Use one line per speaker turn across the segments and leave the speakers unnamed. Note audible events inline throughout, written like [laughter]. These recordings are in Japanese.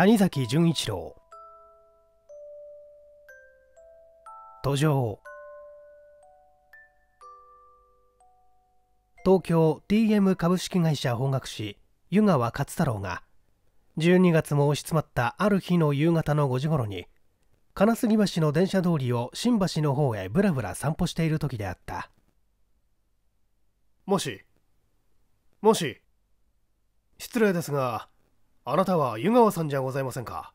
谷崎潤一郎途上東京 TM 株式会社法学士湯川勝太郎が12月も押し詰まったある日の夕方の5時頃に金杉橋の電車通りを新橋の方へぶらぶら散歩している時であったもしもし失礼ですがあなたは湯川さんじゃございませんか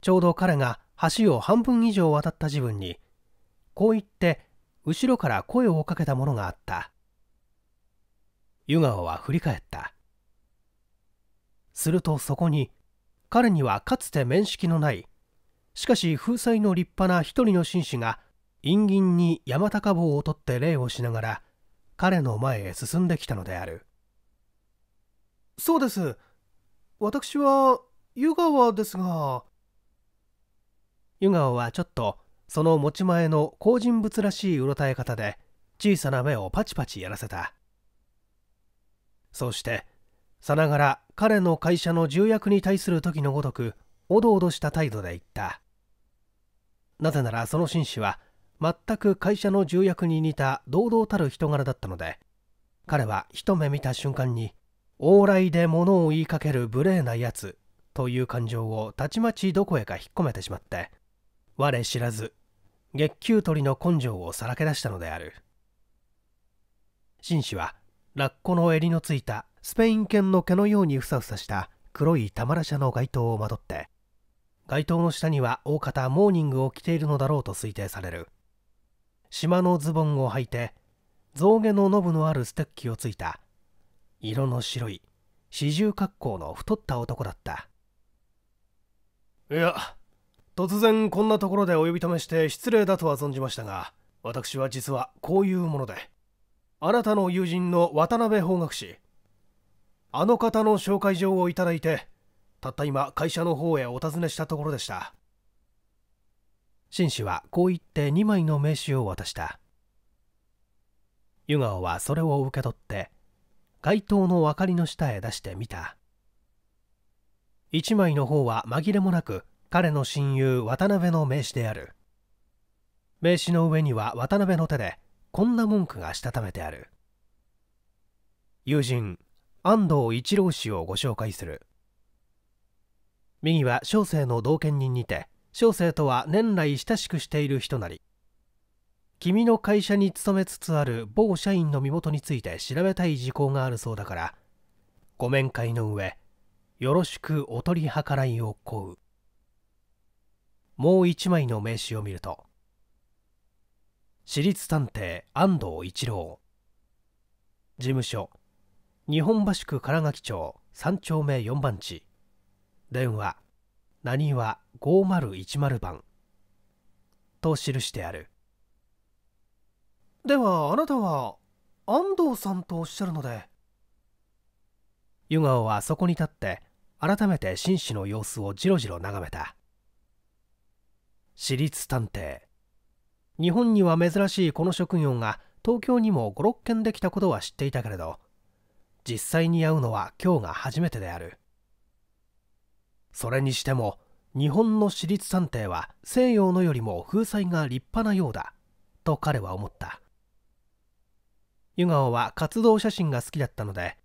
ちょうど彼が橋を半分以上渡った自分にこう言って後ろから声をかけたものがあった湯川は振り返ったするとそこに彼にはかつて面識のないしかし風彩の立派な一人の紳士が陰銀に山高帽を取って礼をしながら彼の前へ進んできたのであるそうです私は湯川ですが湯川はちょっとその持ち前の好人物らしいうろたえ方で小さな目をパチパチやらせたそしてさながら彼の会社の重役に対する時のごとくおどおどした態度で言ったなぜならその紳士は全く会社の重役に似た堂々たる人柄だったので彼は一目見た瞬間に往来で物を言いかける無礼なやつという感情をたちまちどこへか引っ込めてしまって我知らず月給取りの根性をさらけ出したのである紳士はラッコの襟のついたスペイン犬の毛のようにふさふさした黒いタマラ車の街灯をまとって街灯の下には大方モーニングを着ているのだろうと推定される島のズボンを履いて象牙のノブのあるステッキをついた色の白い四十格好の太った男だったいや突然こんなところでお呼び止めして失礼だとは存じましたが私は実はこういうものであなたの友人の渡辺法学士あの方の紹介状をいただいてたった今会社の方へお尋ねしたところでした紳士はこう言って2枚の名刺を渡した湯川はそれを受け取って街灯の明かりの下へ出してみた一枚の方は紛れもなく彼の親友渡辺の名刺である名刺の上には渡辺の手でこんな文句がしたためてある友人安藤一郎氏をご紹介する右は小生の同見人にて小生とは年来親しくしている人なり君の会社に勤めつつある某社員の身元について調べたい事項があるそうだからご面会の上よろしくお取り計らいを請うもう一枚の名刺を見ると私立探偵安藤一郎事務所日本橋区唐垣町3丁目4番地電話何は5010番と記してあるではあなたは安藤さんとおっしゃるので湯川はそこに立って改めて紳士の様子をじろじろ眺めた私立探偵日本には珍しいこの職業が東京にも56件できたことは知っていたけれど実際に会うのは今日が初めてであるそれにしても日本の私立探偵は西洋のよりも風采が立派なようだと彼は思った湯川は活動写真が好きだったので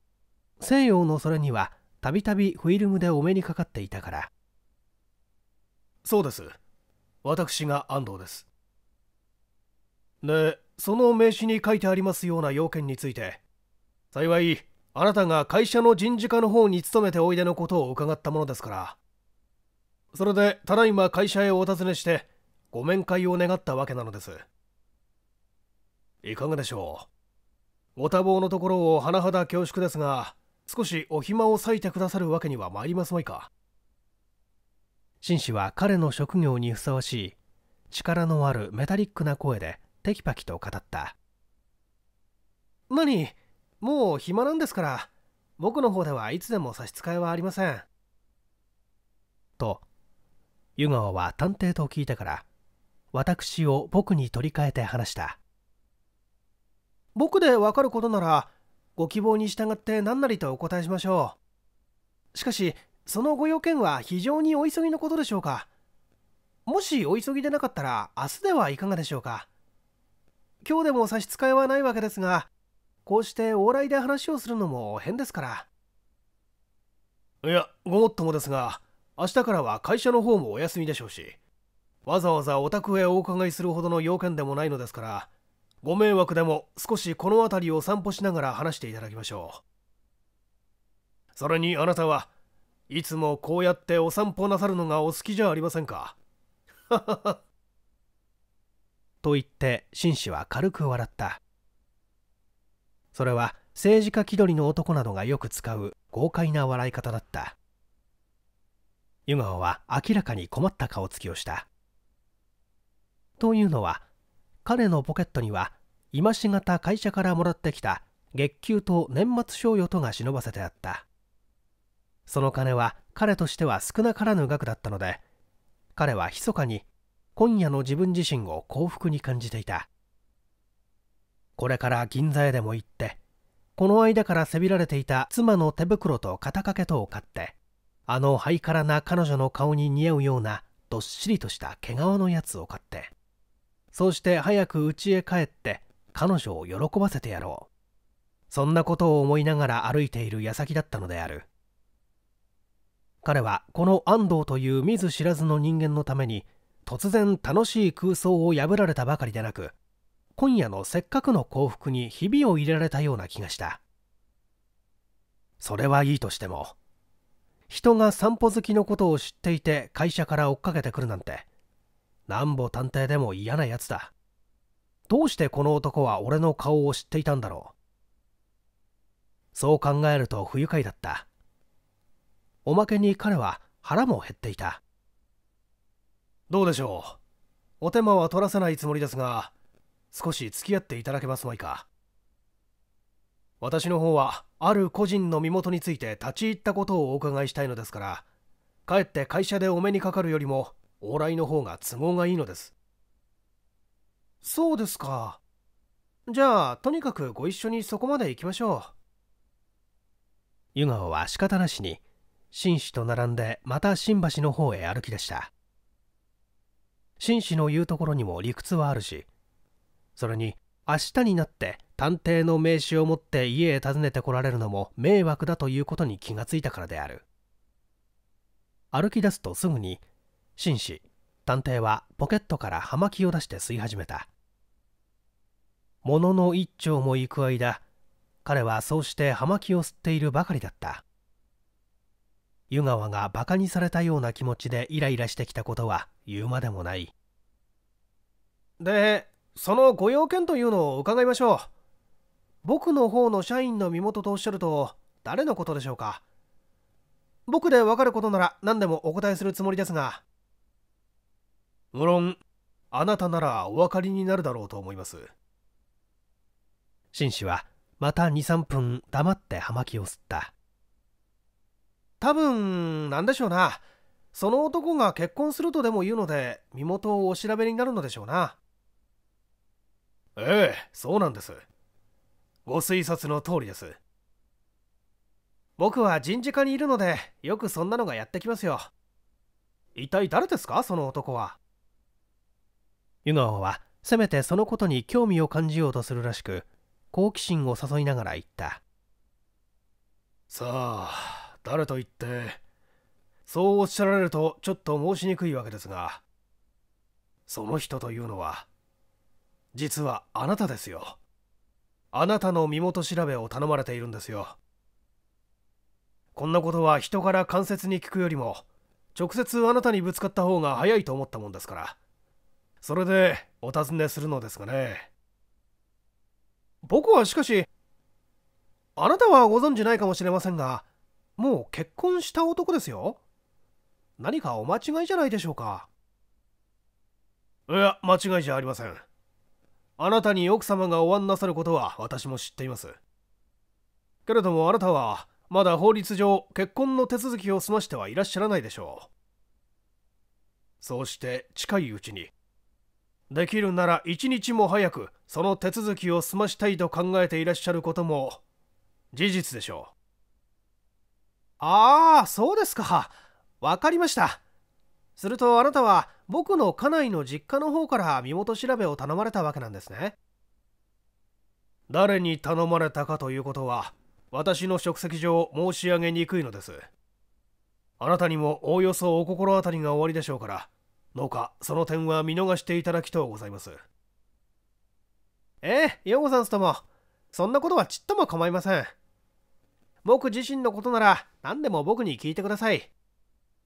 西洋のそれにはたびたびフィルムでお目にかかっていたからそうです私が安藤ですでその名刺に書いてありますような要件について幸いあなたが会社の人事課の方に勤めておいでのことを伺ったものですからそれでただいま会社へお尋ねしてご面会を願ったわけなのですいかがでしょうご多忙のところを甚だ恐縮ですが少しお暇を割いてくださるわけには参りますまいか紳士は彼の職業にふさわしい力のあるメタリックな声でテキパキと語った何もう暇なんですから僕の方ではいつでも差し支えはありませんと湯川は探偵と聞いてから私を僕に取り替えて話した僕でわかることならご希望に従って何なりとお答えしましょうしかしそのご用件は非常にお急ぎのことでしょうかもしお急ぎでなかったら明日ではいかがでしょうか今日でも差し支えはないわけですがこうして往来で話をするのも変ですからいやごもっともですが明日からは会社の方もお休みでしょうしわざわざお宅へお伺いするほどの用件でもないのですからご迷惑でも少しこの辺りを散歩しながら話していただきましょうそれにあなたはいつもこうやってお散歩なさるのがお好きじゃありませんか [laughs] と言って紳士は軽く笑ったそれは政治家気取りの男などがよく使う豪快な笑い方だった湯川は明らかに困った顔つきをしたというのは彼のポケットには今しがた会社からもらってきた月給と年末賞与とが忍ばせてあったその金は彼としては少なからぬ額だったので彼は密かに今夜の自分自身を幸福に感じていたこれから銀座へでも行ってこの間からせびられていた妻の手袋と肩掛けとを買ってあのハイカラな彼女の顔に似合うようなどっしりとした毛皮のやつを買ってそうして早く家へ帰って彼女を喜ばせてやろうそんなことを思いながら歩いている矢先だったのである彼はこの安藤という見ず知らずの人間のために突然楽しい空想を破られたばかりでなく今夜のせっかくの幸福にひびを入れられたような気がしたそれはいいとしても人が散歩好きのことを知っていて会社から追っかけてくるなんてんぼ探偵でも嫌なやつだどうしてこの男は俺の顔を知っていたんだろうそう考えると不愉快だったおまけに彼は腹も減っていたどうでしょうお手間は取らせないつもりですが少し付き合っていただけますまいか私の方はある個人の身元について立ち入ったことをお伺いしたいのですからかえって会社でお目にかかるよりも往来の方が都合がいいのですそうですかじゃあとにかくご一緒にそこまで行きましょう湯川は仕方なしに紳士と並んでまた新橋の方へ歩き出した紳士の言うところにも理屈はあるしそれに明日になって探偵の名刺を持って家へ訪ねてこられるのも迷惑だということに気がついたからである歩き出すとすぐに紳士探偵はポケットから葉巻を出して吸い始めたものの一丁も行く間彼はそうして葉巻を吸っているばかりだった湯川がバカにされたような気持ちでイライラしてきたことは言うまでもないでそのご用件というのを伺いましょう僕の方の社員の身元とおっしゃると誰のことでしょうか僕で分かることなら何でもお答えするつもりですが無論あなたならお分かりになるだろうと思います紳士はまた23分黙って葉巻を吸った多分何でしょうなその男が結婚するとでも言うので身元をお調べになるのでしょうなええそうなんですご推察の通りです僕は人事課にいるのでよくそんなのがやってきますよ一体誰ですかその男はユノアはせめてそのことに興味を感じようとするらしく好奇心を誘いながら言ったさあ誰と言ってそうおっしゃられるとちょっと申しにくいわけですがその人というのは実はあなたですよあなたの身元調べを頼まれているんですよこんなことは人から間接に聞くよりも直接あなたにぶつかった方が早いと思ったもんですからそれでお尋ねするのですがね僕はしかしあなたはご存じないかもしれませんがもう結婚した男ですよ何かお間違いじゃないでしょうかいや間違いじゃありませんあなたに奥様がおわんなさることは私も知っていますけれどもあなたはまだ法律上結婚の手続きを済ましてはいらっしゃらないでしょうそうして近いうちにできるなら一日も早くその手続きを済ましたいと考えていらっしゃることも事実でしょうああそうですかわかりましたするとあなたは僕の家内の実家の方から身元調べを頼まれたわけなんですね誰に頼まれたかということは私の職責上申し上げにくいのですあなたにもおおよそお心当たりがおありでしょうからどうかその点は見逃していただきとうございますええようござんすともそんなことはちっとも構いません僕自身のことなら何でも僕に聞いてください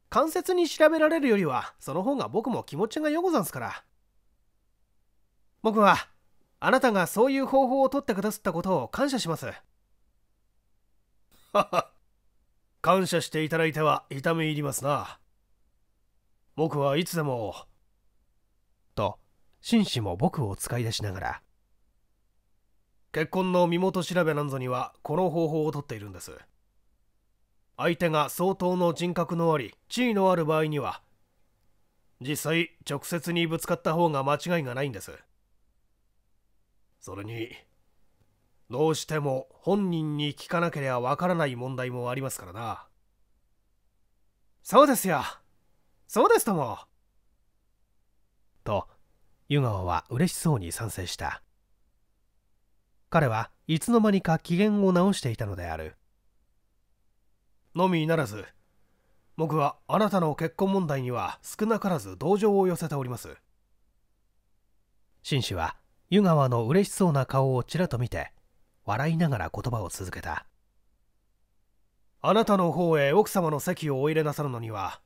関節に調べられるよりはその方が僕も気持ちがよござんすから僕はあなたがそういう方法をとってくださったことを感謝しますはは感謝していただいては痛み入りますな僕はいつでも。と、紳士も僕を使い出しながら。結婚の身元調べなんぞにはこの方法をとっているんです。相手が相当の人格のあり、地位のある場合には、実際直接にぶつかった方が間違いがないんです。それに、どうしても本人に聞かなければわからない問題もありますからな。そうですよ。そうですとも。と、湯川は嬉しそうに賛成した。彼はいつの間にか機嫌を直していたのである。のみならず、僕はあなたの結婚問題には少なからず同情を寄せております。紳士は湯川の嬉しそうな顔をちらと見て、笑いながら言葉を続けた。あなたの方へ奥様の席をお入れなさるのには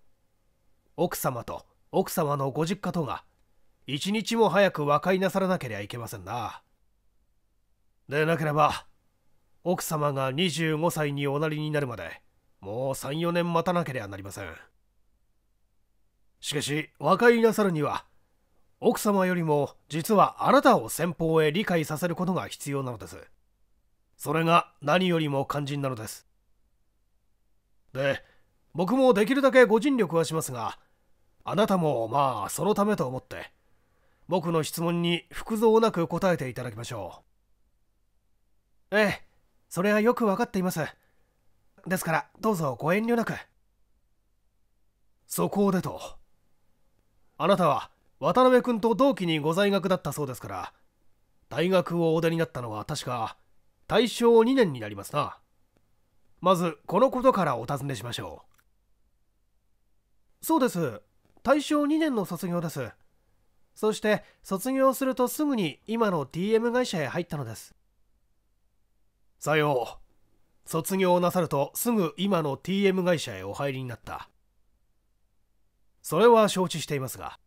奥様と奥様のご実家とが一日も早く和解なさらなけりゃいけませんなでなければ奥様が25歳におなりになるまでもう34年待たなけりゃなりませんしかし和解なさるには奥様よりも実はあなたを先方へ理解させることが必要なのですそれが何よりも肝心なのですで僕もできるだけご尽力はしますがあなたもまあそのためと思って僕の質問に服雑なく答えていただきましょうええそれはよく分かっていますですからどうぞご遠慮なくそこでとあなたは渡辺君と同期にご在学だったそうですから大学をお出になったのは確か大正2年になりますなまずこのことからお尋ねしましょうそうです大正2年の卒業ですそして卒業するとすぐに今の DM 会社へ入ったのですさよう卒業なさるとすぐ今の TM 会社へお入りになったそれは承知していますが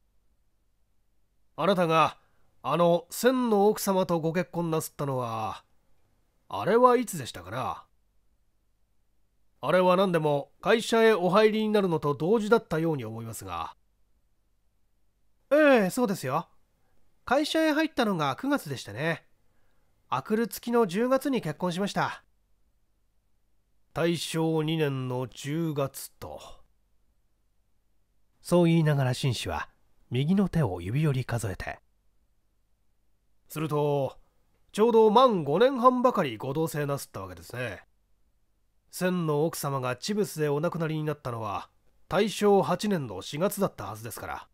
あなたがあの千の奥様とご結婚なすったのはあれはいつでしたかなあれは何でも会社へお入りになるのと同時だったように思いますがええ、そうですよ。会社へ入ったのが9月でしたね。あくる月きの10月に結婚しました。大正2年の10月と。そう言いながら紳士は、右の手を指折り数えて。すると、ちょうど満5年半ばかりご同棲なすったわけですね。千の奥様がチブスでお亡くなりになったのは、大正8年の4月だったはずですから。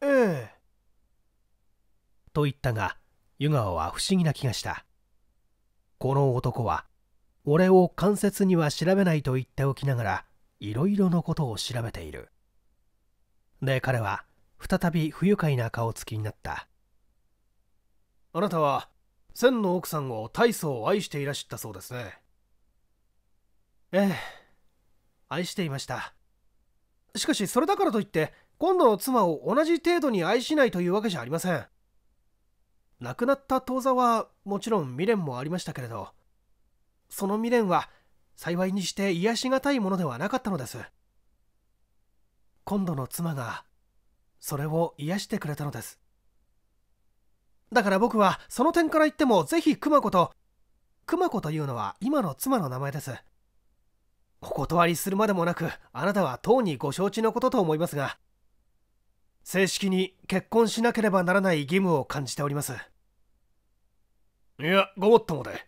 ええ。と言ったが湯川は不思議な気がしたこの男は俺を関節には調べないと言っておきながらいろいろのことを調べているで彼は再び不愉快な顔つきになったあなたは千の奥さんを大層愛していらっしゃったそうですねええ愛していましたしかしそれだからといって今度の妻を同じ程度に愛しないというわけじゃありません亡くなった当座はもちろん未練もありましたけれどその未練は幸いにして癒しがたいものではなかったのです今度の妻がそれを癒してくれたのですだから僕はその点から言ってもぜひ熊子と熊子というのは今の妻の名前ですお断りするまでもなくあなたはとうにご承知のことと思いますが正式に結婚しなければならない義務を感じておりますいやごもっともで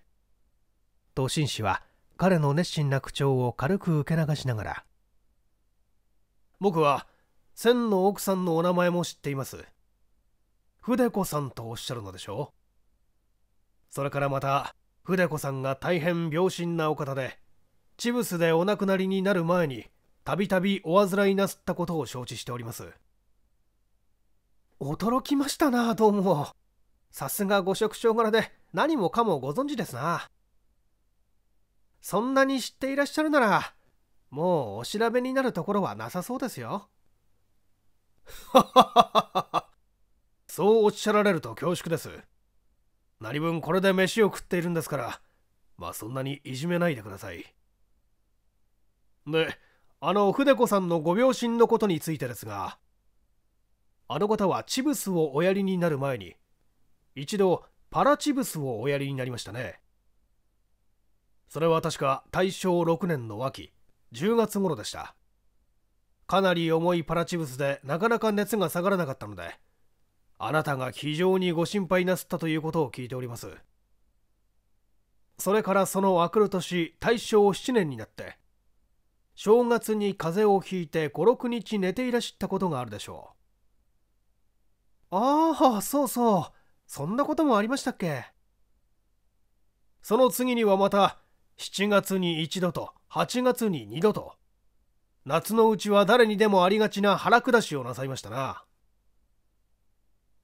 東進氏は彼の熱心な口調を軽く受け流しながら僕は千の奥さんのお名前も知っています筆子さんとおっしゃるのでしょうそれからまた筆子さんが大変病心なお方でチブスでお亡くなりになる前にたびたびお患いなすったことを承知しております驚きましたなどうもさすがご職長柄で何もかもご存知ですなそんなに知っていらっしゃるならもうお調べになるところはなさそうですよ [laughs] そうおっしゃられると恐縮です何分これで飯を食っているんですからまあそんなにいじめないでくださいであの筆子さんのご病心のことについてですがあの方はチブスをおやりになる前に一度パラチブスをおやりになりましたねそれは確か大正6年の秋10月頃でしたかなり重いパラチブスでなかなか熱が下がらなかったのであなたが非常にご心配なすったということを聞いておりますそれからその明くる年大正7年になって正月に風邪をひいて56日寝ていらしたことがあるでしょうああ、そうそう。そんなこともありましたっけその次にはまた、7月に1度と8月に2度と、夏のうちは誰にでもありがちな腹下しをなさいましたな。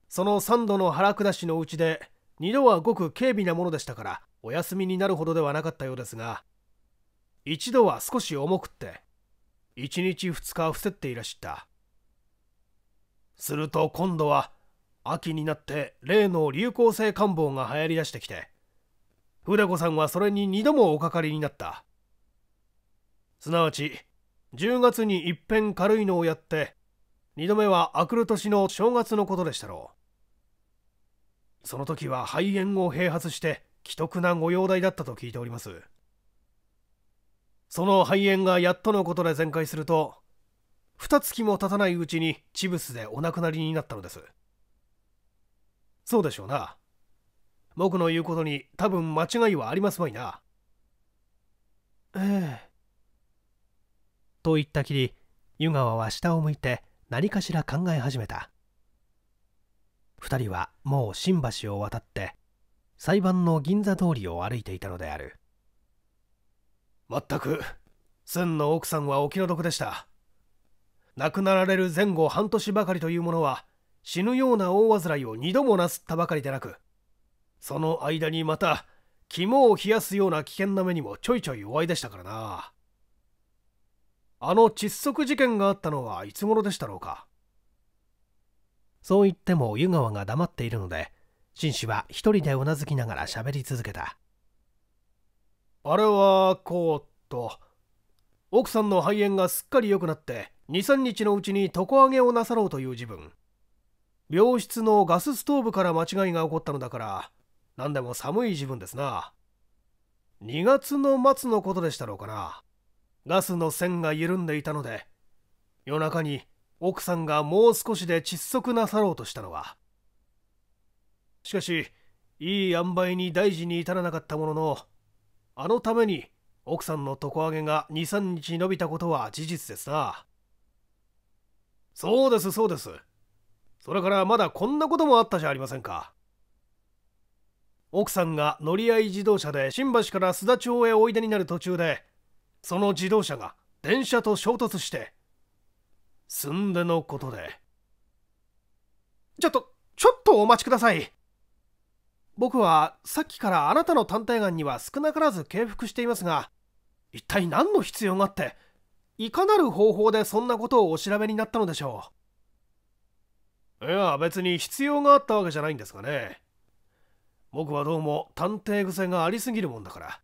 その3度の腹下しのうちで、2度はごく軽微なものでしたから、お休みになるほどではなかったようですが、一度は少し重くって、1日2日伏せっていらっしゃった。すると今度は秋になって例の流行性感冒が流行りだしてきて筆子さんはそれに2度もおかかりになったすなわち10月にいっぺん軽いのをやって2度目はあくる年の正月のことでしたろうその時は肺炎を併発して奇特なご容体だったと聞いておりますその肺炎がやっとのことで全開すると二月も経たないうちにチブスでお亡くなりになったのですそうでしょうな。僕の言うことに多分間違いはありますまいな。ええ。と言ったきり、湯川は下を向いて何かしら考え始めた。2人はもう新橋を渡って裁判の銀座通りを歩いていたのであるまったく千の奥さんはお気の毒でした亡くなられる前後半年ばかりというものは死ぬような大患いを二度もなすったばかりでなくその間にまた肝を冷やすような危険な目にもちょいちょいお会いでしたからなあの窒息事件があったのはいつ頃でしたろうかそう言っても湯川が黙っているので紳士は一人でうなずきながら喋り続けたあれはこうっと奥さんの肺炎がすっかり良くなって23日のうちに床上げをなさろうという自分病室のガスストーブから間違いが起こったのだから何でも寒い時分ですな2月の末のことでしたろうかなガスの線が緩んでいたので夜中に奥さんがもう少しで窒息なさろうとしたのはしかしいい塩梅に大事に至らなかったもののあのために奥さんの床上げが23日延びたことは事実ですなそうですそうですそれからまだこんなこともあったじゃありませんか奥さんが乗り合い自動車で新橋から須田町へおいでになる途中でその自動車が電車と衝突してんでのことでちょっとちょっとお待ちください僕はさっきからあなたの探偵眼には少なからず敬服していますが一体何の必要があっていかなる方法でそんなことをお調べになったのでしょういや別に必要があったわけじゃないんですがね僕はどうも探偵癖がありすぎるもんだから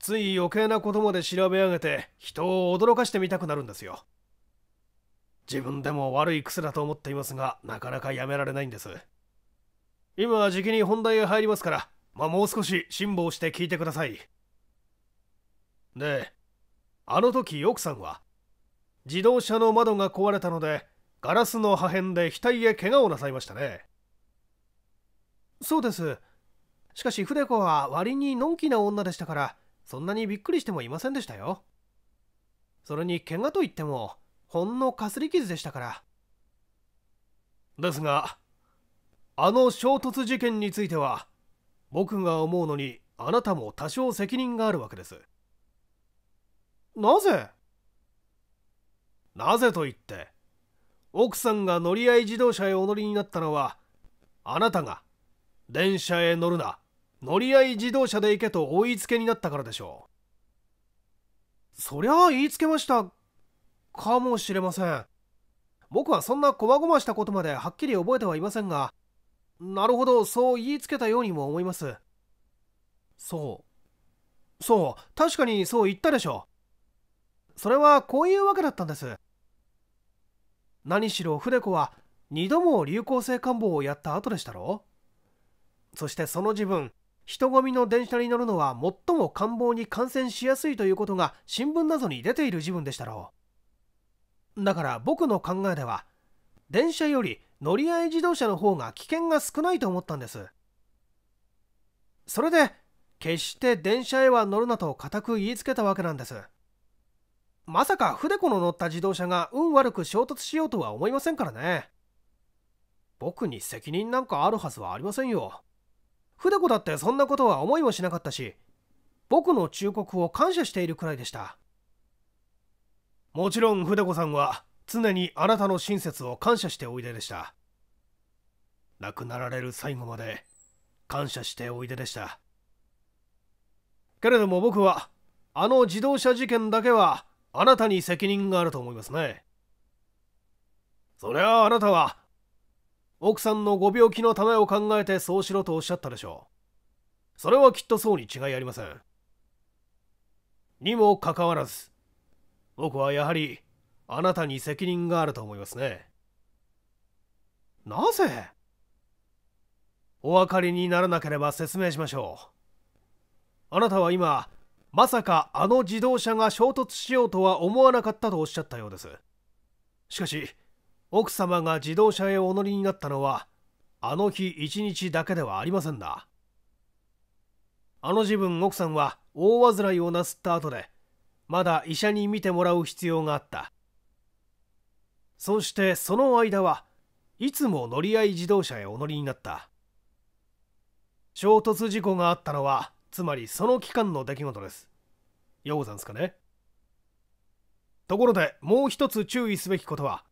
つい余計なことまで調べ上げて人を驚かしてみたくなるんですよ自分でも悪い癖だと思っていますがなかなかやめられないんです今はじきに本題へ入りますからまあ、もう少し辛抱して聞いてくださいであの時奥さんは自動車の窓が壊れたのでガラスの破片で額へ怪我をなさいましたねそうですしかし筆子は割にのんきな女でしたからそんなにびっくりしてもいませんでしたよそれに怪我といってもほんのかすり傷でしたからですがあの衝突事件については僕が思うのにあなたも多少責任があるわけですなぜなぜと言って奥さんが乗り合い自動車へお乗りになったのはあなたが電車へ乗るな乗り合い自動車で行けと追いつけになったからでしょうそりゃあ言いつけましたかもしれません僕はそんなこまごましたことまではっきり覚えてはいませんがなるほどそう言いつけたようにも思いますそうそう確かにそう言ったでしょそれはこういうわけだったんです何しろ筆子は2度も流行性官房をやった後でしたろそしてその自分人混みの電車に乗るのは最も官房に感染しやすいということが新聞などに出ている自分でしたろうだから僕の考えでは電車より乗り合い自動車の方が危険が少ないと思ったんですそれで決して電車へは乗るなと固く言いつけたわけなんですまさか筆子の乗った自動車が運悪く衝突しようとは思いませんからね僕に責任なんかあるはずはありませんよ筆子だってそんなことは思いもしなかったし僕の忠告を感謝しているくらいでしたもちろん筆子さんは常にあなたの親切を感謝しておいででした亡くなられる最後まで感謝しておいででしたけれども僕はあの自動車事件だけはあなたに責任があると思いますねそりゃああなたは奥さんのご病気のためを考えてそうしろとおっしゃったでしょうそれはきっとそうに違いありませんにもかかわらず僕はやはりあなたに責任があると思いますねなぜお分かりにならなければ説明しましょうあなたは今まさかあの自動車が衝突しようとは思わなかったとおっしゃったようですしかし奥様が自動車へお乗りになったのはあの日一日だけではありませんだあの時分奥さんは大患いをなすった後でまだ医者に診てもらう必要があったそしてその間はいつも乗り合い自動車へお乗りになった衝突事故があったのはつまりその期間の出来事ですようござんすかねところでもう一つ注意すべきことは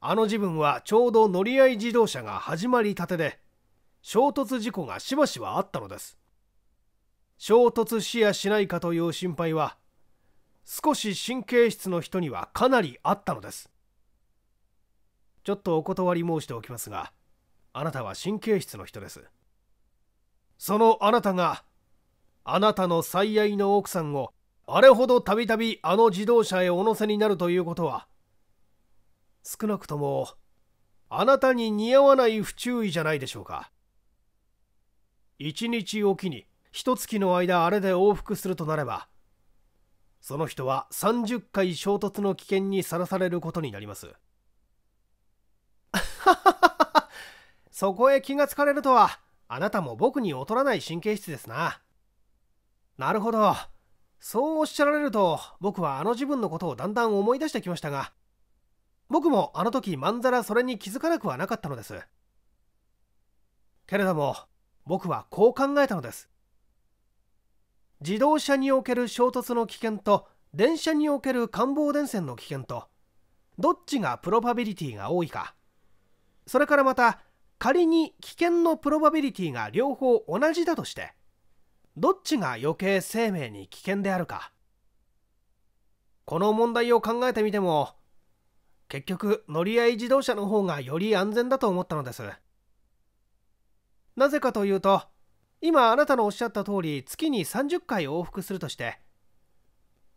あの自分はちょうど乗り合い自動車が始まりたてで衝突事故がしばしばあったのです衝突しやしないかという心配は少し神経質の人にはかなりあったのですちょっとお断り申しておきますがあなたは神経質の人ですそのあなたがあなたの最愛の奥さんをあれほどたびたびあの自動車へお乗せになるということは少なくともあなたに似合わない不注意じゃないでしょうか一日おきに一月の間あれで往復するとなればその人は30回衝突の危険にさらされることになります [laughs] そこへ気がつかれるとはあなたも僕に劣らない神経質ですな。なるほどそうおっしゃられると僕はあの自分のことをだんだん思い出してきましたが僕もあの時まんざらそれに気づかなくはなかったのですけれども僕はこう考えたのです自動車における衝突の危険と電車における官房電線の危険とどっちがプロバビリティが多いかそれからまた仮に危険のプロバビリティが両方同じだとしてどっちが余計生命に危険であるかこの問題を考えてみても結局乗り合い自動車の方がより安全だと思ったのですなぜかというと今あなたのおっしゃった通り月に30回往復するとして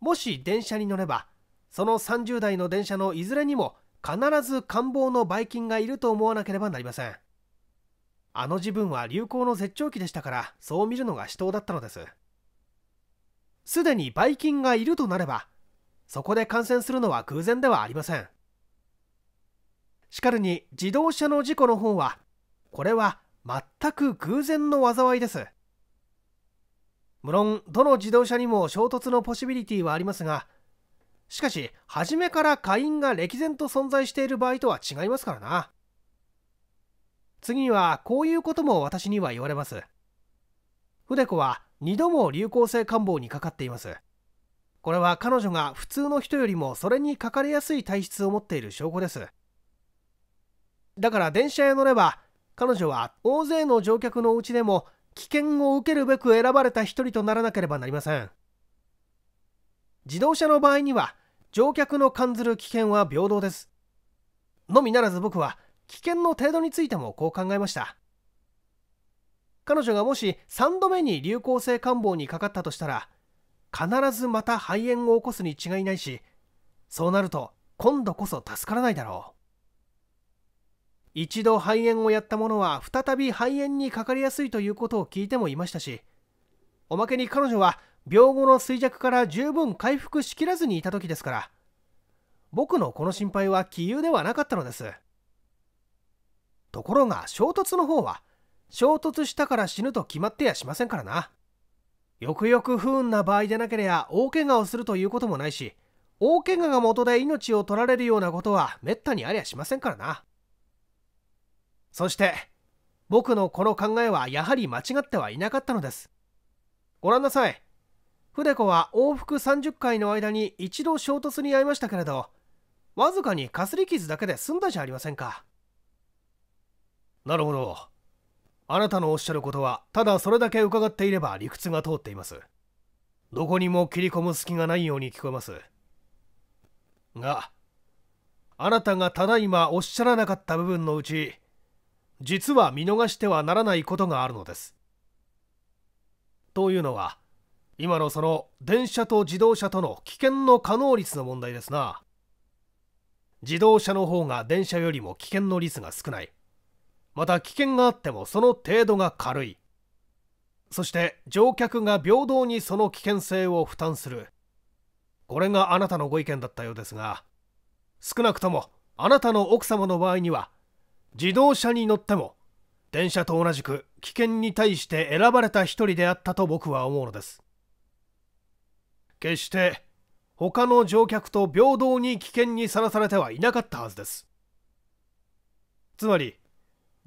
もし電車に乗ればその30台の電車のいずれにも必ず官房のばい菌がいると思わなければなりませんあの自分は流行の絶頂期でしたからそう見るのが死闘だったのですすでにばい菌がいるとなればそこで感染するのは偶然ではありませんしかるに自動車の事故の方はこれは全く偶然の災いです無論どの自動車にも衝突のポシビリティはありますがしかし初めから下院が歴然と存在している場合とは違いますからな次にはこういうことも私には言われます。筆子は2度も流行性感冒にかかっています。これは彼女が普通の人よりもそれにかかりやすい体質を持っている証拠です。だから電車へ乗れば彼女は大勢の乗客のうちでも危険を受けるべく選ばれた一人とならなければなりません。自動車の場合には乗客の感ずる危険は平等です。のみならず僕は危険の程度についてもこう考えました彼女がもし3度目に流行性感冒にかかったとしたら必ずまた肺炎を起こすに違いないしそうなると今度こそ助からないだろう一度肺炎をやった者は再び肺炎にかかりやすいということを聞いてもいましたしおまけに彼女は病後の衰弱から十分回復しきらずにいた時ですから僕のこの心配は杞憂ではなかったのですところが衝突の方は衝突したから死ぬと決まってやしませんからなよくよく不運な場合でなければ大怪我をするということもないし大怪我が元で命を取られるようなことはめったにありゃしませんからなそして僕のこの考えはやはり間違ってはいなかったのですご覧なさい筆子は往復30回の間に一度衝突に遭いましたけれどわずかにかすり傷だけで済んだじゃありませんかなるほどあなたのおっしゃることはただそれだけ伺っていれば理屈が通っていますどこにも切り込む隙がないように聞こえますがあなたがただいまおっしゃらなかった部分のうち実は見逃してはならないことがあるのですというのは今のその電車と自動車との危険の可能率の問題ですな自動車の方が電車よりも危険の率が少ないまた危険があってもその程度が軽いそして乗客が平等にその危険性を負担するこれがあなたのご意見だったようですが少なくともあなたの奥様の場合には自動車に乗っても電車と同じく危険に対して選ばれた一人であったと僕は思うのです決して他の乗客と平等に危険にさらされてはいなかったはずですつまり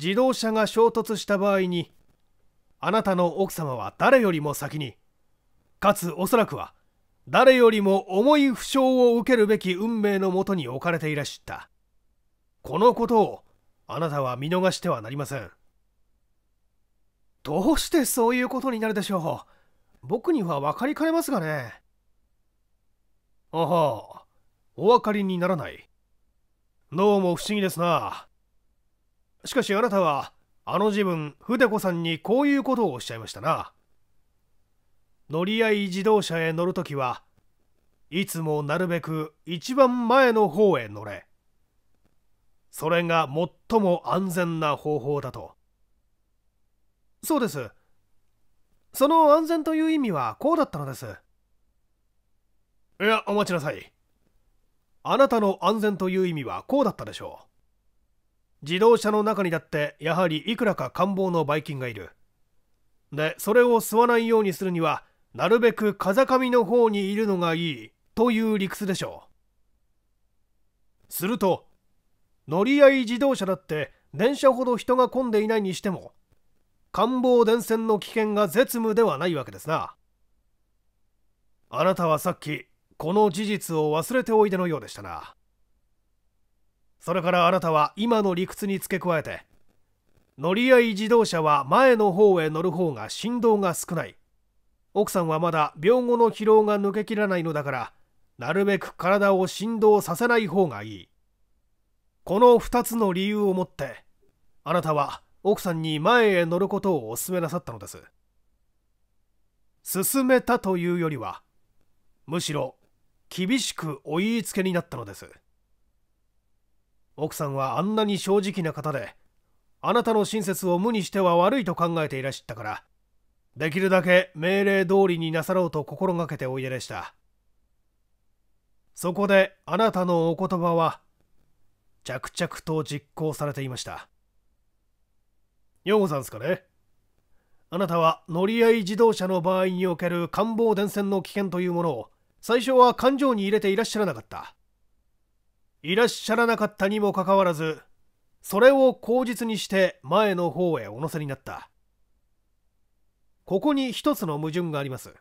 自動車が衝突した場合にあなたの奥様は誰よりも先にかつおそらくは誰よりも重い負傷を受けるべき運命のもとに置かれていらっしゃったこのことをあなたは見逃してはなりませんどうしてそういうことになるでしょう僕には分かりかねますがねあはお分かりにならないどうも不思議ですなしかしあなたはあの時分筆子さんにこういうことをおっしゃいましたな乗り合い自動車へ乗るときはいつもなるべく一番前の方へ乗れそれが最も安全な方法だとそうですその安全という意味はこうだったのですいやお待ちなさいあなたの安全という意味はこうだったでしょう自動車の中にだってやはりいくらか官房のばい菌がいるでそれを吸わないようにするにはなるべく風上の方にいるのがいいという理屈でしょうすると乗り合い自動車だって電車ほど人が混んでいないにしても官房電線の危険が絶無ではないわけですなあなたはさっきこの事実を忘れておいでのようでしたな。それからあなたは今の理屈に付け加えて乗り合い自動車は前の方へ乗る方が振動が少ない奥さんはまだ病後の疲労が抜けきらないのだからなるべく体を振動させない方がいいこの2つの理由をもってあなたは奥さんに前へ乗ることをお勧めなさったのです勧めたというよりはむしろ厳しくお言いつけになったのです奥さんはあんなに正直な方であなたの親切を無にしては悪いと考えていらっしゃったからできるだけ命令通りになさろうと心がけておいででしたそこであなたのお言葉は着々と実行されていましたようござんすかねあなたは乗り合い自動車の場合における官房伝線の危険というものを最初は感情に入れていらっしゃらなかったいらっしゃらなかったにもかかわらずそれを口実にして前の方へお乗せになったここに一つの矛盾があります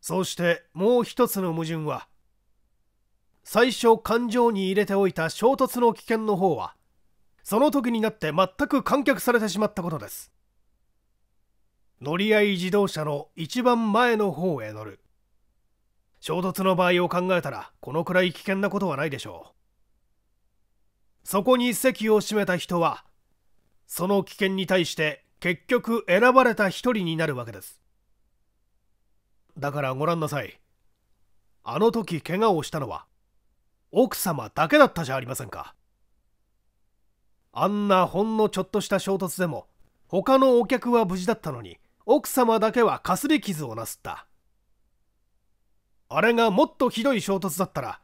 そしてもう一つの矛盾は最初感情に入れておいた衝突の危険の方はその時になって全く観客されてしまったことです乗り合い自動車の一番前の方へ乗る衝突の場合を考えたらこのくらい危険なことはないでしょうそこに席を占めた人はその危険に対して結局選ばれた一人になるわけですだからご覧なさいあの時怪我をしたのは奥様だけだったじゃありませんかあんなほんのちょっとした衝突でも他のお客は無事だったのに奥様だけはかすり傷をなすったあれがもっとひどい衝突だったら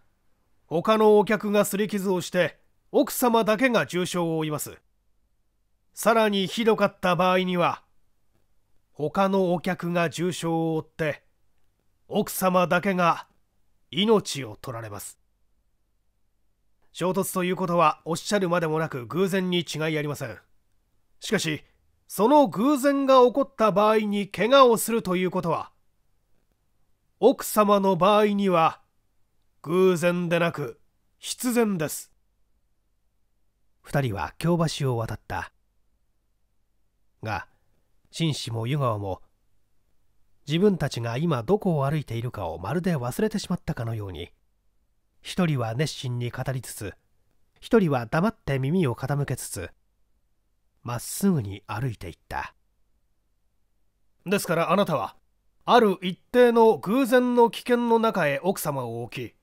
他のお客が擦り傷をして奥様だけが重傷を負いますさらにひどかった場合には他のお客が重傷を負って奥様だけが命を取られます衝突ということはおっしゃるまでもなく偶然に違いありませんしかしその偶然が起こった場合に怪我をするということは奥様の場合には偶然でなく必然です2人は京橋を渡ったが紳士も湯川も自分たちが今どこを歩いているかをまるで忘れてしまったかのように一人は熱心に語りつつ一人は黙って耳を傾けつつまっすぐに歩いていったですからあなたはある一定の偶然の危険の中へ奥様を置き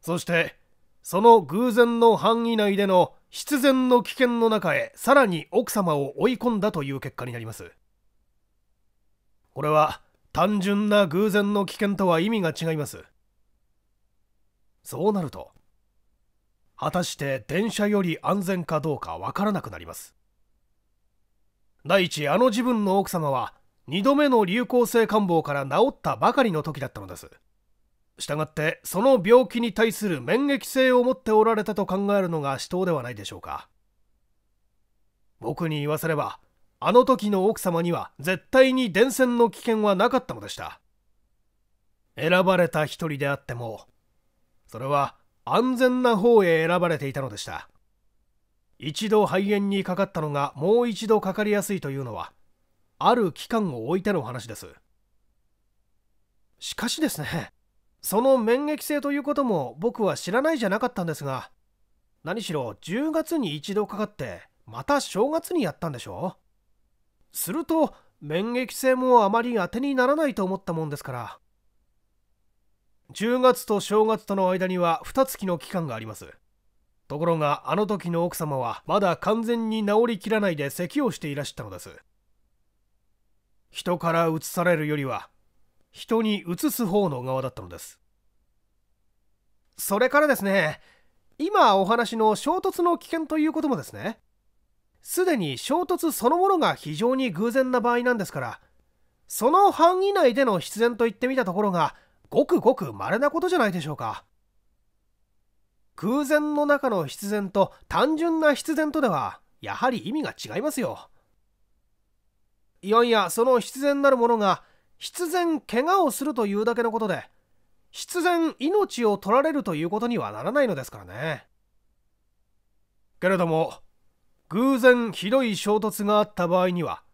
そしてその偶然の範囲内での必然の危険の中へさらに奥様を追い込んだという結果になりますこれは単純な偶然の危険とは意味が違いますそうなると果たして電車より安全かどうかわからなくなります第一あの自分の奥様は2度目の流行性感冒から治ったばかりの時だったのですしたがってその病気に対する免疫性を持っておられたと考えるのが死闘ではないでしょうか僕に言わせればあの時の奥様には絶対に伝染の危険はなかったのでした選ばれた一人であってもそれは安全な方へ選ばれていたのでした一度肺炎にかかったのがもう一度かかりやすいというのはある期間を置いての話ですしかしですねその免疫性ということも僕は知らないじゃなかったんですが何しろ10月に一度かかってまた正月にやったんでしょうすると免疫性もあまり当てにならないと思ったもんですから10月と正月との間には2月の期間がありますところがあの時の奥様はまだ完全に治りきらないで咳をしていらしたのです人から移されるよりは人に移す方の側だったのですそれからですね今お話の衝突の危険ということもですねすでに衝突そのものが非常に偶然な場合なんですからその範囲内での必然と言ってみたところがごくごく稀なことじゃないでしょうか偶然の中の必然と単純な必然とではやはり意味が違いますよいやいやその必然なるものが必然怪我をするというだけのことで必然命を取られるということにはならないのですからねけれども偶然ひどい衝突があった場合には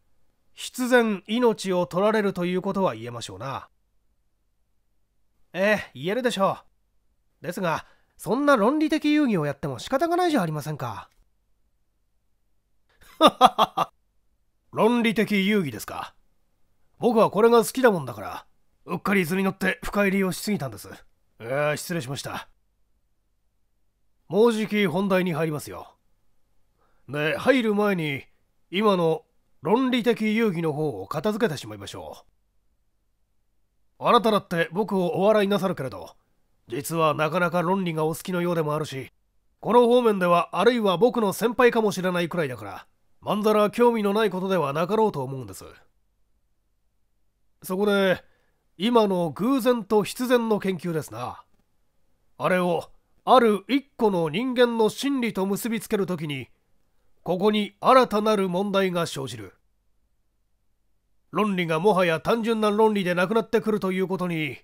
必然命を取られるということは言えましょうなええ言えるでしょうですがそんな論理的遊戯をやっても仕方がないじゃありませんかはははは論理的遊戯ですか僕はこれが好きだもんだからうっかり図に乗って深入りをしすぎたんですえー、失礼しましたもうじき本題に入りますよで入る前に今の論理的遊戯の方を片付けてしまいましょうあなただって僕をお笑いなさるけれど実はなかなか論理がお好きのようでもあるしこの方面ではあるいは僕の先輩かもしれないくらいだからまんざら興味のないことではなかろうと思うんです。そこで、今の偶然と必然の研究ですな。あれを、ある一個の人間の心理と結びつけるときに、ここに新たなる問題が生じる。論理がもはや単純な論理でなくなってくるということに、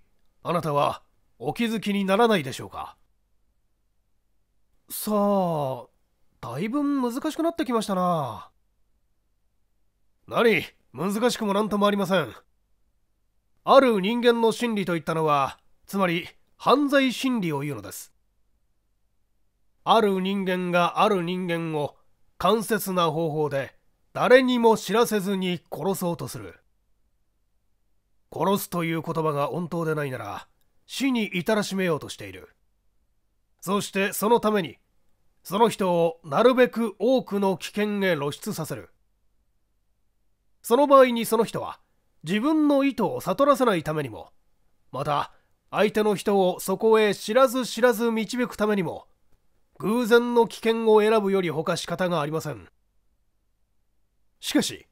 あなたはお気づきにならないでしょうか。さあ、だいぶ難しくなってきましたな何難しくも何ともありませんある人間の心理といったのはつまり犯罪心理を言うのですある人間がある人間を間接な方法で誰にも知らせずに殺そうとする殺すという言葉が本当でないなら死に至らしめようとしているそしてそのためにその人をなるべく多くの危険へ露出させるその場合にその人は自分の意図を悟らせないためにもまた相手の人をそこへ知らず知らず導くためにも偶然の危険を選ぶよりほか仕方がありませんしかし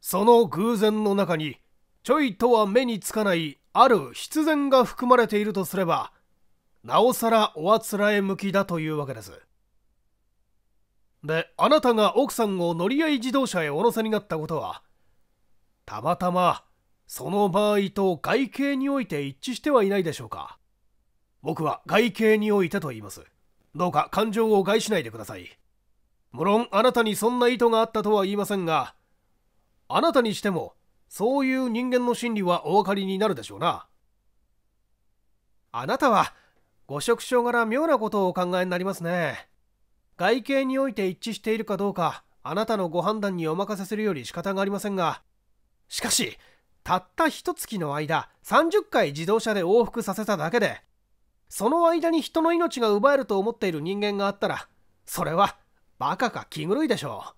その偶然の中にちょいとは目につかないある必然が含まれているとすればなおさらおあつらえ向きだというわけです。で、あなたが奥さんを乗り合い自動車へお乗せになったことは、たまたまその場合と外形において一致してはいないでしょうか。僕は外形においてと言います。どうか感情を害しないでください。無論あなたにそんな意図があったとは言いませんが、あなたにしても、そういう人間の心理はお分かりになるでしょうな。あなたはご職長柄妙なことをお考えになりますね外形において一致しているかどうかあなたのご判断にお任せするより仕方がありませんがしかしたった一月の間30回自動車で往復させただけでその間に人の命が奪えると思っている人間があったらそれはバカか気狂いでしょう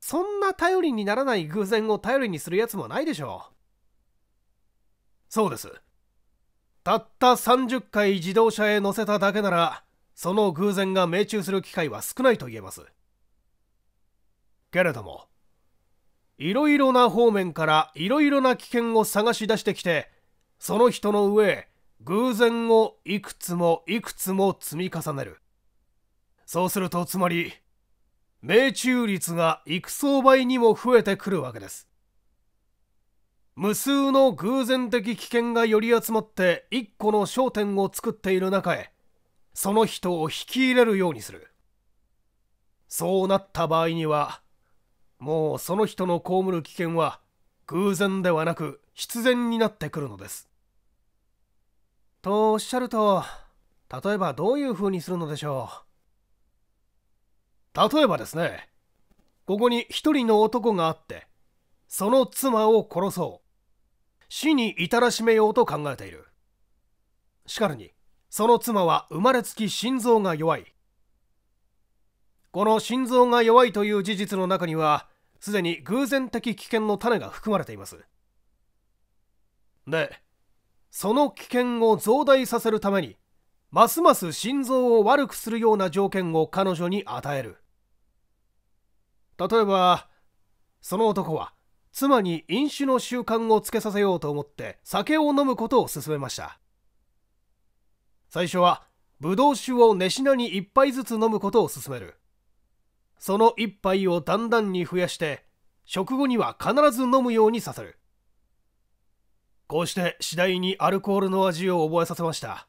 そんな頼りにならない偶然を頼りにするやつもないでしょうそうですたった30回自動車へ乗せただけならその偶然が命中する機会は少ないと言えますけれどもいろいろな方面からいろいろな危険を探し出してきてその人の上へ偶然をいくつもいくつも積み重ねるそうするとつまり命中率が幾層倍にも増えてくるわけです無数の偶然的危険が寄り集まって一個の焦点を作っている中へその人を引き入れるようにするそうなった場合にはもうその人の被る危険は偶然ではなく必然になってくるのですとおっしゃると例えばどういうふうにするのでしょう例えばですねここに一人の男があってその妻を殺そう死に至らしめようと考えているしかるにその妻は生まれつき心臓が弱いこの心臓が弱いという事実の中にはすでに偶然的危険の種が含まれていますでその危険を増大させるためにますます心臓を悪くするような条件を彼女に与える例えばその男は妻に飲酒の習慣をつけさせようと思って酒を飲むことを勧めました最初はブドウ酒を寝品に1杯ずつ飲むことを勧めるその1杯をだんだんに増やして食後には必ず飲むようにさせるこうして次第にアルコールの味を覚えさせました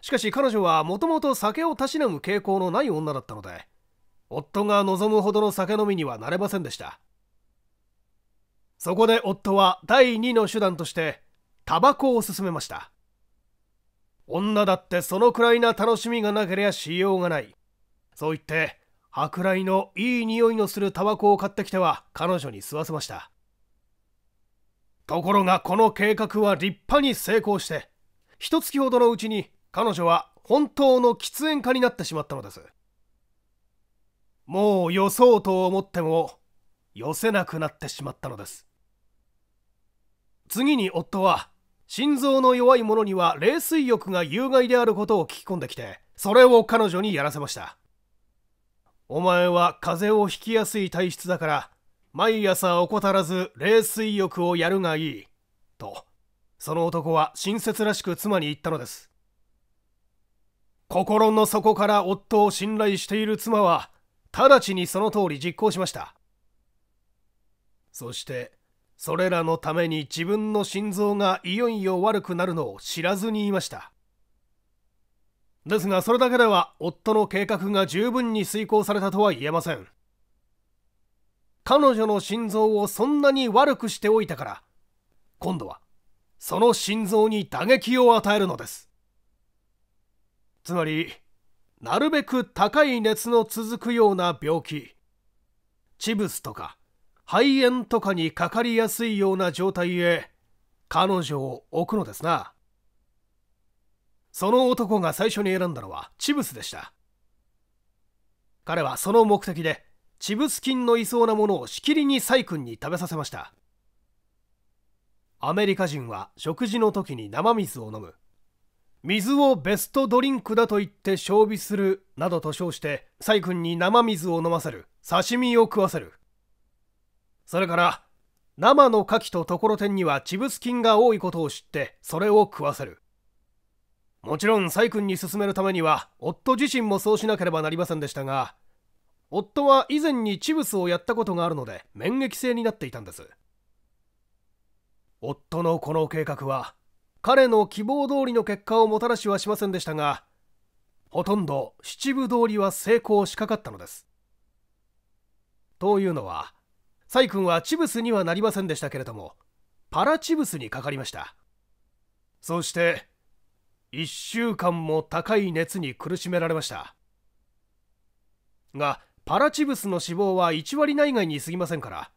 しかし彼女はもともと酒をたしなむ傾向のない女だったので夫が望むほどの酒飲みにはなれませんでしたそこで夫は第2の手段としてタバコを勧めました女だってそのくらいな楽しみがなけりゃしようがないそう言って舶来のいい匂いのするタバコを買ってきては彼女に吸わせましたところがこの計画は立派に成功して一月ほどのうちに彼女は本当の喫煙家になってしまったのですもうよそうと思っても寄せなくなってしまったのです次に夫は心臓の弱い者には冷水浴が有害であることを聞き込んできてそれを彼女にやらせましたお前は風邪をひきやすい体質だから毎朝怠らず冷水浴をやるがいいとその男は親切らしく妻に言ったのです心の底から夫を信頼している妻は直ちにその通り実行しましたそしてそれらのために自分の心臓がいよいよ悪くなるのを知らずにいましたですがそれだけでは夫の計画が十分に遂行されたとは言えません彼女の心臓をそんなに悪くしておいたから今度はその心臓に打撃を与えるのですつまりなるべく高い熱の続くような病気チブスとか肺炎とかにかかりやすいような状態へ彼女を置くのですなその男が最初に選んだのはチブスでした彼はその目的でチブス菌のいそうなものをしきりにサイ君に食べさせましたアメリカ人は食事の時に生水を飲む水をベストドリンクだと言って消費するなどと称してサイ君に生水を飲ませる刺身を食わせるそれから生の牡蠣とところてんにはチブス菌が多いことを知ってそれを食わせるもちろん細君に勧めるためには夫自身もそうしなければなりませんでしたが夫は以前にチブスをやったことがあるので免疫性になっていたんです夫のこの計画は彼の希望通りの結果をもたらしはしませんでしたがほとんど七分通りは成功しかかったのですというのはサイ君はチブスにはなりませんでしたけれどもパラチブスにかかりましたそして1週間も高い熱に苦しめられましたがパラチブスの死亡は1割内外に過ぎませんから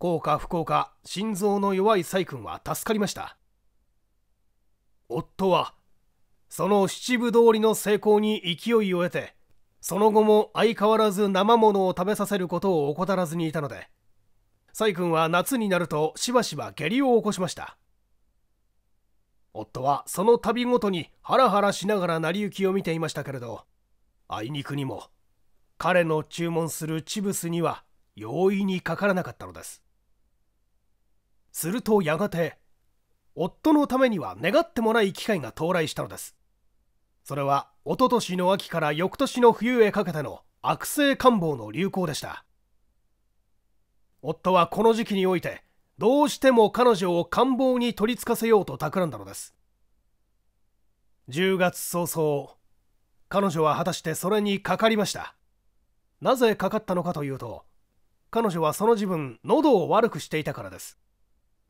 幸か不幸か心臓の弱いサイ君は助かりました夫はその七分通りの成功に勢いを得てその後も相変わらず生ものを食べさせることを怠らずにいたのでサイ君は夏になるとしばしば下痢を起こしました夫はその度ごとにハラハラしながら成り行きを見ていましたけれどあいにくにも彼の注文するチブスには容易にかからなかったのですするとやがて夫のためには願ってもない機会が到来したのですそれはおととしの秋から翌年の冬へかけての悪性感冒の流行でした夫はこの時期においてどうしても彼女を官房に取りつかせようと企んだのです10月早々彼女は果たしてそれにかかりましたなぜかかったのかというと彼女はその自分喉を悪くしていたからです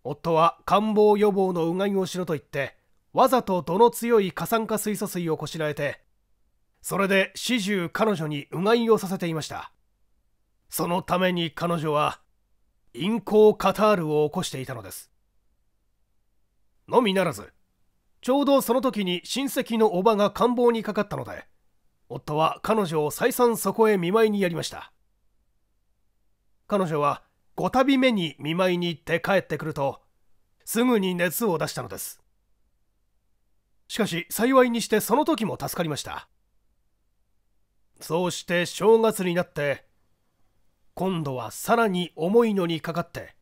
夫は感房予防のうがいをしろと言ってわざと度の強い過酸化水素水をこしらえてそれで始終彼女にうがいをさせていましたそのために彼女は陰行カタールを起こしていたのですのみならずちょうどその時に親戚のおばが官房にかかったので夫は彼女を再三そこへ見舞いにやりました彼女は5度目に見舞いに行って帰ってくるとすぐに熱を出したのですしかし幸いにしてその時も助かりましたそうして正月になって今度はさらに重いのにかかって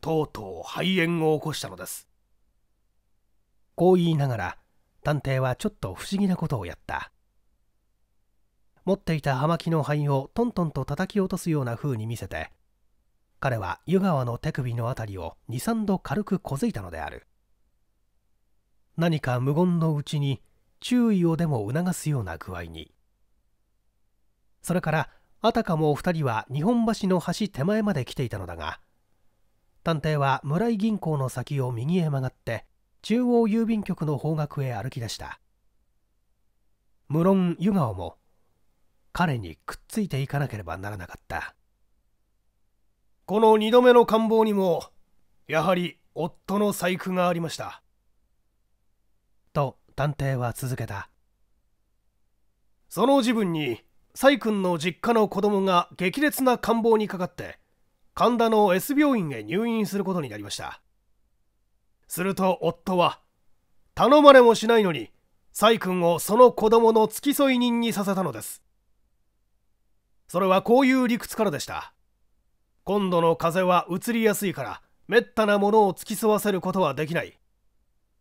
とうとう肺炎を起こしたのですこう言いながら探偵はちょっと不思議なことをやった持っていた葉巻の灰をトントンと叩き落とすような風に見せて彼は湯川の手首の辺りを23度軽くこづいたのである何か無言のうちに注意をでも促すような具合にそれからあたかもお二人は日本橋の橋手前まで来ていたのだが探偵は村井銀行の先を右へ曲がって中央郵便局の方角へ歩き出した無論湯川も彼にくっついていかなければならなかったこの2度目の官房にもやはり夫の細工がありましたと探偵は続けたその自分に崔君の実家の子供が激烈な感冒にかかって神田の S 病院へ入院することになりましたすると夫は頼まれもしないのに崔君をその子供の付き添い人にさせたのですそれはこういう理屈からでした今度の風は移りやすいからめったなものを付き添わせることはできない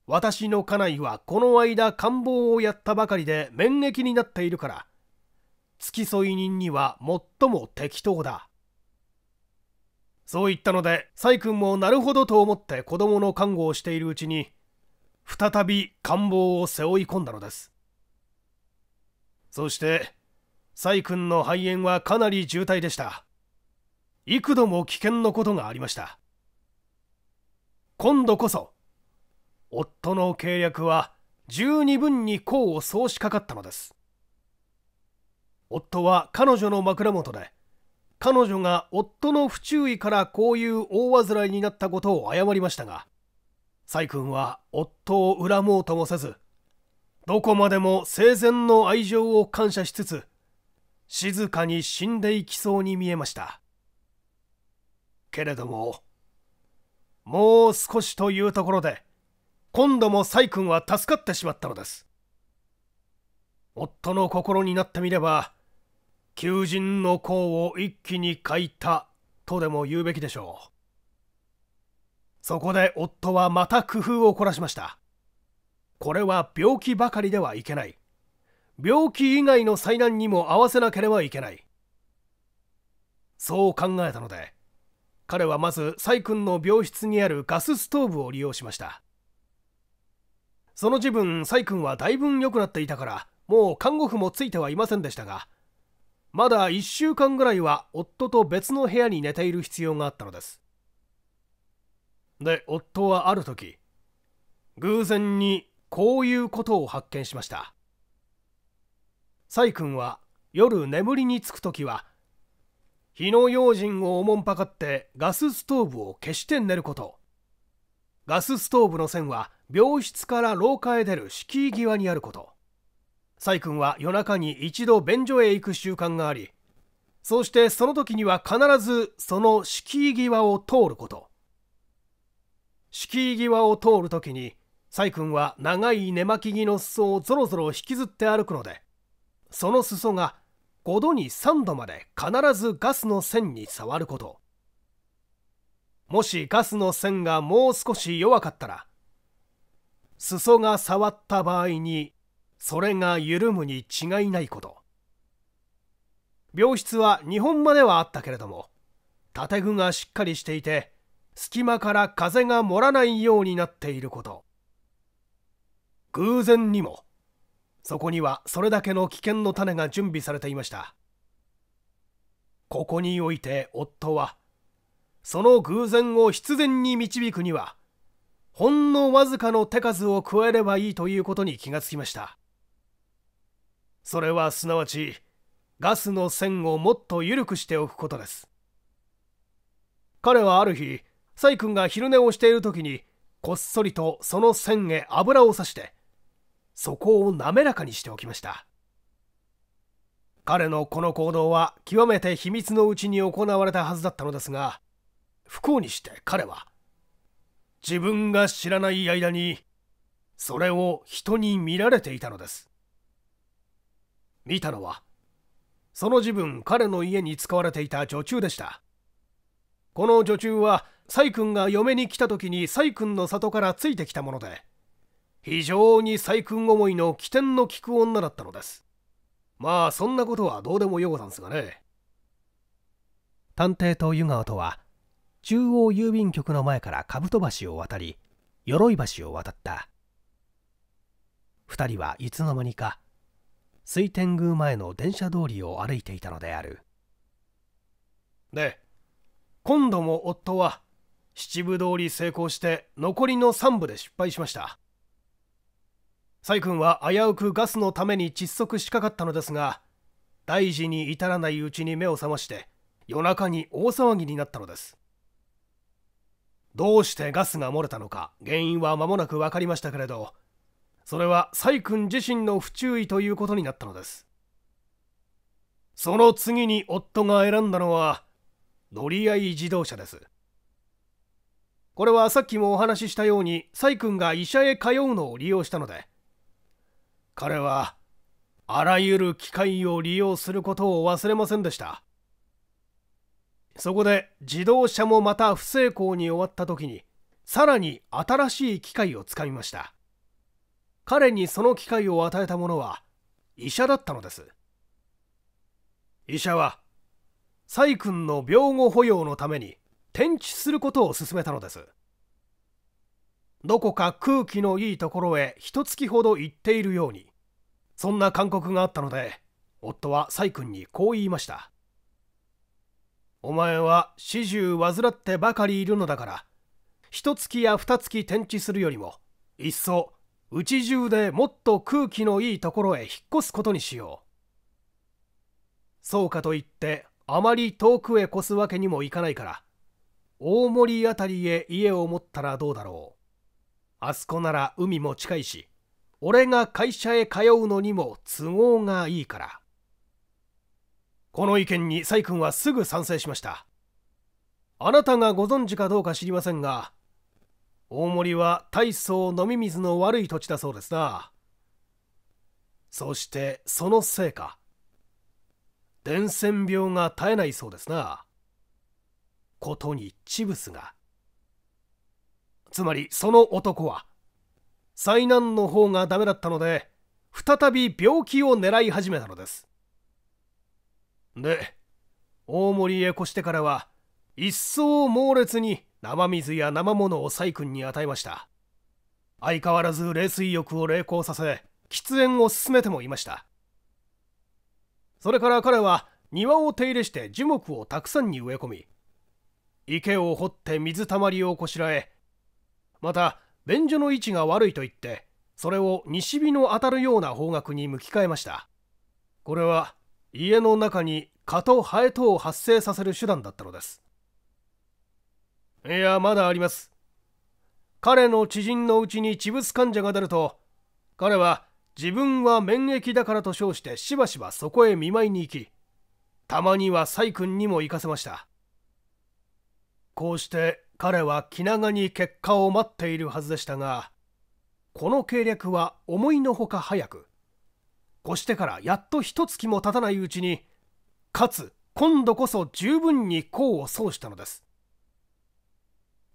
私の家内はこの間感冒をやったばかりで免疫になっているから付き添い人には最も適当だそう言ったので崔君もなるほどと思って子供の看護をしているうちに再び官房を背負い込んだのですそして崔君の肺炎はかなり重体でした幾度も危険のことがありました今度こそ夫の計略は十二分に功を奏しかかったのです夫は彼女の枕元で彼女が夫の不注意からこういう大患いになったことを謝りましたが崔君は夫を恨もうともせずどこまでも生前の愛情を感謝しつつ静かに死んでいきそうに見えましたけれどももう少しというところで今度も崔君は助かってしまったのです夫の心になってみれば求人の功を一気に書いたとでも言うべきでしょうそこで夫はまた工夫を凝らしましたこれは病気ばかりではいけない病気以外の災難にも合わせなければいけないそう考えたので彼はまず崔君の病室にあるガスストーブを利用しましたその時分崔君はだいぶ良くなっていたからもう看護婦もついてはいませんでしたがまだ1週間ぐらいは夫と別の部屋に寝ている必要があったのですで夫はある時偶然にこういうことを発見しました崔君は夜眠りにつく時は火の用心をおもんぱかってガスストーブを消して寝ることガスストーブの線は病室から廊下へ出る敷居際にあること崔君は夜中に一度便所へ行く習慣がありそしてその時には必ずその敷居際を通ること敷居際を通る時に崔君は長い寝巻き着の裾をぞろぞろ引きずって歩くのでその裾が5度に3度まで必ずガスの線に触ることもしガスの線がもう少し弱かったら裾が触った場合にそれが緩むに違いないこと病室は2本まではあったけれども建具がしっかりしていて隙間から風が漏らないようになっていること偶然にもそこにはそれだけの危険の種が準備されていましたここにおいて夫はその偶然を必然に導くにはほんのわずかの手数を加えればいいということに気がつきましたそれはすなわちガスの線をもっと緩くしておくことです彼はある日崔君が昼寝をしている時にこっそりとその線へ油をさしてそこを滑らかにしておきました彼のこの行動は極めて秘密のうちに行われたはずだったのですが不幸にして彼は自分が知らない間にそれを人に見られていたのです見たのはその時分彼の家に使われていた女中でしたこの女中は崔君が嫁に来た時に崔君の里からついてきたもので非常に崔君思いの起点の利く女だったのですまあそんなことはどうでもようざんすがね探偵と湯川とは中央郵便局の前から兜橋を渡り鎧橋を渡った2人はいつの間にか水天宮前の電車通りを歩いていたのであるで今度も夫は七部通り成功して残りの3部で失敗しました崔君は危うくガスのために窒息しかかったのですが大事に至らないうちに目を覚まして夜中に大騒ぎになったのですどうしてガスが漏れたのか原因は間もなく分かりましたけれどそれは崔君自身の不注意ということになったのですその次に夫が選んだのは乗り合い自動車ですこれはさっきもお話ししたように崔君が医者へ通うのを利用したので彼はあらゆる機会を利用することを忘れませんでしたそこで自動車もまた不成功に終わった時にさらに新しい機械をつかみました彼にその機会を与えた者は医者だったのです医者は崔君の病後保養のために転地することを勧めたのですどこか空気のいいところへ一月ほど行っているようにそんな勧告があったので夫は崔君にこう言いましたお前は始終患ってばかりいるのだから一月や二月転地するよりもいっそうち中でもっと空気のいいところへ引っ越すことにしようそうかといってあまり遠くへ越すわけにもいかないから大森辺りへ家を持ったらどうだろうあそこなら海も近いし俺が会社へ通うのにも都合がいいからこの意見に崔君はすぐ賛成しましたあなたがご存知かどうか知りませんが大森は大層飲み水の悪い土地だそうですなそしてそのせいか伝染病が絶えないそうですなことにチブスがつまりその男は災難の方がダメだったので再び病気を狙い始めたのですで大森へ越してからは一層猛烈に生水や生物を細君に与えました相変わらず冷水浴を励行させ喫煙を進めてもいましたそれから彼は庭を手入れして樹木をたくさんに植え込み池を掘って水たまりをこしらえまた便所の位置が悪いと言ってそれを西日の当たるような方角に向き替えましたこれは家の中に蚊とハエとを発生させる手段だったのですいや、まだあります。彼の知人のうちに致物患者が出ると、彼は自分は免疫だからと称してしばしばそこへ見舞いに行き、たまには細君にも行かせました。こうして彼は気長に結果を待っているはずでしたが、この計略は思いのほか早く、越してからやっと一月も経たないうちに、かつ今度こそ十分に功を奏したのです。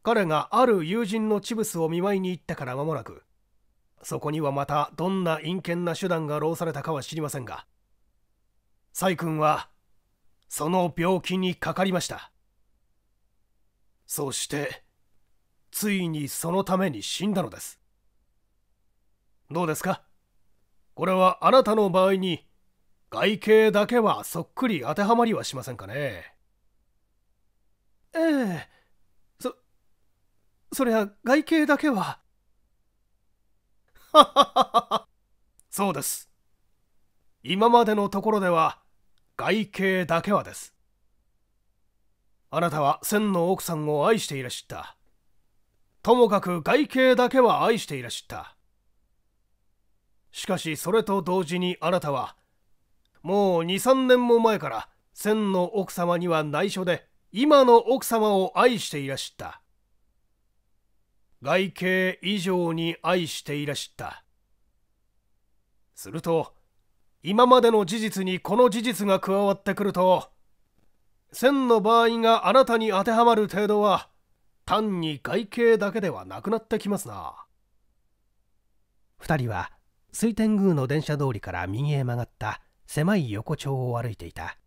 彼がある友人のチブスを見舞いに行ったから間もなくそこにはまたどんな陰険な手段が労されたかは知りませんが細君はその病気にかかりましたそしてついにそのために死んだのですどうですかこれはあなたの場合に外形だけはそっくり当てはまりはしませんかねええそりゃ外形だけは。[laughs] そうです。今までのところでは外形だけはです。あなたは千の奥さんを愛していらっしゃった。ともかく外形だけは愛していらっしゃった。しかしそれと同時にあなたはもう23年も前から千の奥様には内緒で今の奥様を愛していらっしゃった。外形以上に愛していらしたすると今までの事実にこの事実が加わってくると線の場合があなたに当てはまる程度は単に外形だけではなくなってきますな2人は水天宮の電車通りから右へ曲がった狭い横丁を歩いていた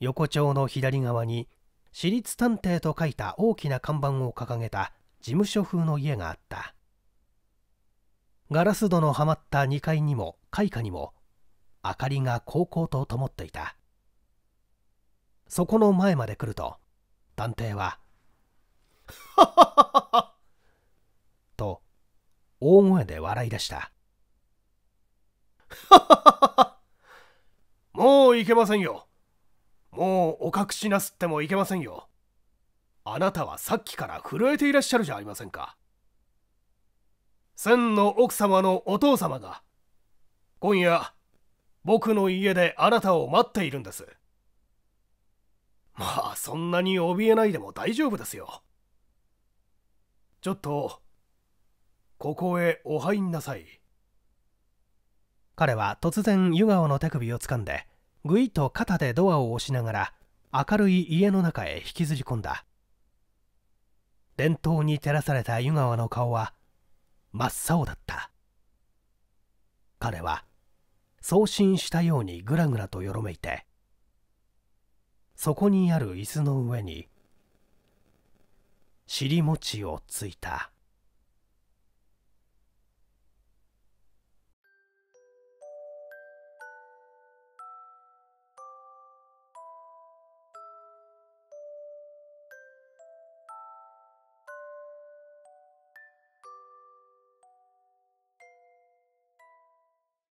横丁の左側に私立探偵と書いた大きな看板を掲げた事務所風の家があったガラス戸のはまった2階にも階下にも明かりがこうと灯っていたそこの前まで来ると探偵は「[laughs] と大声で笑い出した「[laughs] もういけませんよもうお隠しなすってもいけませんよあなたはさっきから震えていらっしゃるじゃありませんか千の奥様のお父様が今夜僕の家であなたを待っているんですまあそんなに怯えないでも大丈夫ですよちょっとここへお入んなさい彼は突然湯顔の手首を掴んでぐいと肩でドアを押しながら明るい家の中へ引きずり込んだ伝統に照らされた湯川の顔は真っ青だった彼は送信したようにぐらぐらとよろめいてそこにある椅子の上に尻餅をついた。